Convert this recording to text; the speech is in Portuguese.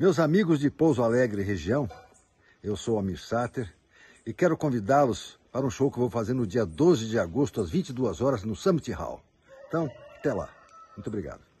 Meus amigos de Pouso Alegre região, eu sou Amir Sater e quero convidá-los para um show que eu vou fazer no dia 12 de agosto, às 22 horas, no Summit Hall. Então, até lá. Muito obrigado.